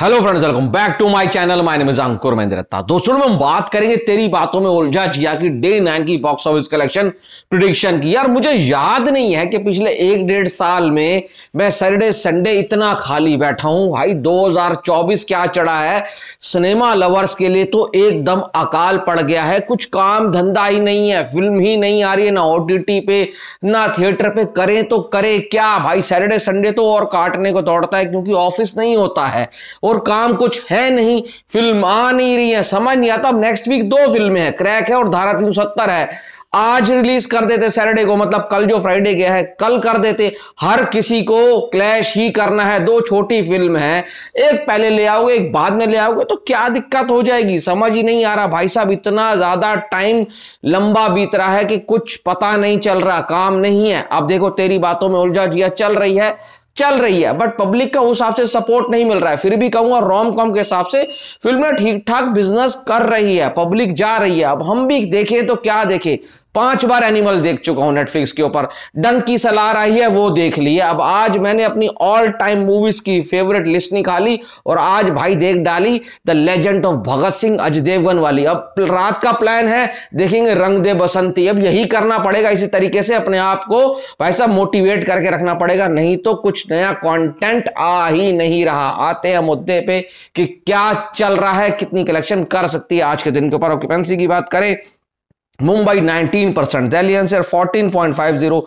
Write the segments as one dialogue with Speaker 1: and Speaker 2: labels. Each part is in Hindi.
Speaker 1: hello friends welcome back to my channel my name is Ankur Mahindrata दोस्तों में हम बात करेंगे तेरी बातों में उलझा जिया की डे नाइन की बॉक्स ऑफिस कलेक्शन प्रिडिक्शन की यार मुझे याद नहीं है कि पिछले एक डेढ़ साल में मैं सैटरडे संडे इतना खाली बैठा हूं भाई 2024 क्या चढ़ा है सिनेमा लवर्स के लिए तो एकदम अकाल पड़ गया है कुछ काम धंधा ही नहीं है फिल्म ही नहीं आ रही है ना ओ पे ना थिएटर पे करें तो करें क्या भाई सैटरडे संडे तो और काटने को दौड़ता है क्योंकि ऑफिस नहीं होता है और काम कुछ है नहीं फिल्म आ नहीं रही है समझ नहीं आता नेक्स्ट वीक दो फिल्में हैं क्रैक है और धारा तीन है आज रिलीज कर देते सैटरडे को मतलब कल जो फ्राइडे गया है कल कर देते हर किसी को क्लैश ही करना है दो छोटी फिल्म है एक पहले ले आओगे एक बाद में ले आओगे तो क्या दिक्कत हो जाएगी समझ ही नहीं आ रहा भाई साहब इतना ज्यादा टाइम लंबा बीत रहा है कि कुछ पता नहीं चल रहा काम नहीं है अब देखो तेरी बातों में उलझा जिया चल रही है चल रही है बट पब्लिक का उस हिसाब से सपोर्ट नहीं मिल रहा है फिर भी कहूंगा रोम कॉम के हिसाब से फिल्म ठीक ठाक बिजनेस कर रही है पब्लिक जा रही है अब हम भी देखें तो क्या देखें पांच बार एनिमल देख चुका हूं नेटफ्लिक्स के ऊपर डंकी सलार सलाह रही है वो देख ली है अब आज मैंने अपनी ऑल टाइम मूवीज की फेवरेट लिस्ट निकाली और आज भाई देख डाली the legend of Bhagat Singh Ajay Devgn वाली अब रात का प्लान है देखेंगे रंग दे बसंती अब यही करना पड़ेगा इसी तरीके से अपने आप को वैसा मोटिवेट करके रखना पड़ेगा नहीं तो कुछ नया कॉन्टेंट आ ही नहीं रहा आते हैं मुद्दे पे कि क्या चल रहा है कितनी कलेक्शन कर सकती है आज के दिन के ऊपर ऑक्यूपेंसी की बात करें Mumbai 19 percent Delhi NCR zero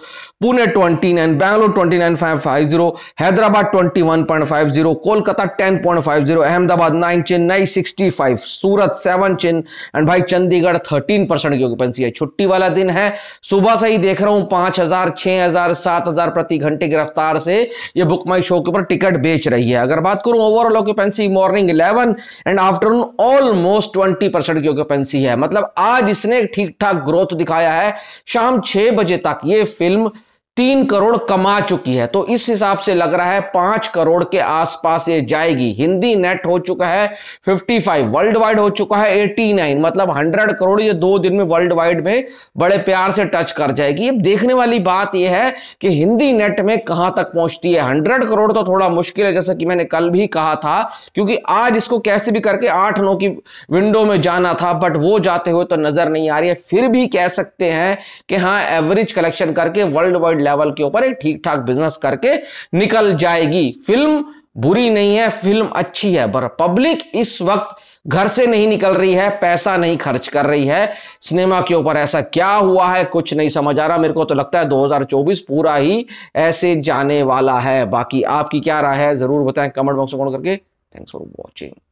Speaker 1: Pune twenty twenty nine nine Bangalore 29 Bangalore 29.50 Hyderabad zero Kolkata ten point five zero Ahmedabad nine 9 sixty five Surat seven चिन एंड भाई चंडीगढ़ थर्टीन परसेंट की ऑक्युपेंसी है छुट्टी वाला दिन है सुबह से ही देख रहा हूँ पांच हजार छह हजार सात हजार प्रति घंटे की रफ्तार से ये बुक माई शो के ऊपर टिकट बेच रही है अगर बात करूँ overall occupancy morning eleven and afternoon almost twenty percent की ऑक्युपेंसी है मतलब आज इसने ठीक ठाक ग्रोथ दिखाया है शाम छह बजे तक ये फिल्म तीन करोड़ कमा चुकी है तो इस हिसाब से लग रहा है पांच करोड़ के आसपास ये जाएगी हिंदी नेट हो चुका है 55 वर्ल्ड वाइड हो चुका है 89 मतलब 100 करोड़ ये दो दिन में वर्ल्ड वाइड में बड़े प्यार से टच कर जाएगी अब देखने वाली बात यह है कि हिंदी नेट में कहां तक पहुंचती है हंड्रेड करोड़ तो थोड़ा मुश्किल है जैसा कि मैंने कल भी कहा था क्योंकि आज इसको कैसे भी करके आठ नौ की विंडो में जाना था बट वो जाते हुए तो नजर नहीं आ रही है फिर भी कह सकते हैं कि हाँ एवरेज कलेक्शन करके वर्ल्ड वाइड लेवल के ऊपर एक ठीक ठाक बिजनेस करके निकल जाएगी फिल्म बुरी नहीं है फिल्म अच्छी है पर पब्लिक इस वक्त घर से नहीं निकल रही है पैसा नहीं खर्च कर रही है सिनेमा के ऊपर ऐसा क्या हुआ है कुछ नहीं समझ आ रहा मेरे को तो लगता है 2024 पूरा ही ऐसे जाने वाला है बाकी आपकी क्या राय है ज़रूर बताएं कमेंट बॉक्स में कमेंट करके थैंक्स फॉर वॉचिंग